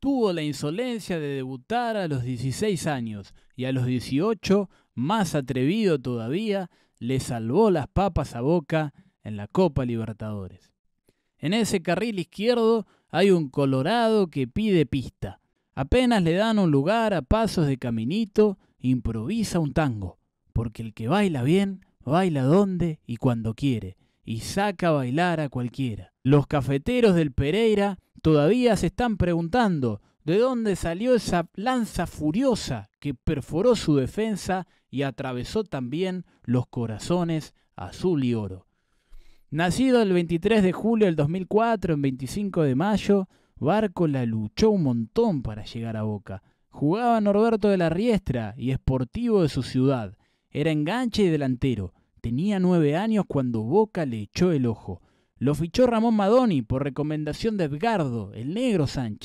tuvo la insolencia de debutar a los 16 años y a los 18, más atrevido todavía, le salvó las papas a Boca en la Copa Libertadores. En ese carril izquierdo hay un Colorado que pide pista. Apenas le dan un lugar a pasos de caminito, improvisa un tango, porque el que baila bien, baila donde y cuando quiere, y saca a bailar a cualquiera. Los cafeteros del Pereira Todavía se están preguntando de dónde salió esa lanza furiosa que perforó su defensa y atravesó también los corazones azul y oro. Nacido el 23 de julio del 2004, en 25 de mayo, Barco la luchó un montón para llegar a Boca. Jugaba Norberto de la Riestra y esportivo de su ciudad. Era enganche y delantero. Tenía nueve años cuando Boca le echó el ojo. Lo fichó Ramón Madoni por recomendación de Edgardo, el negro Sánchez.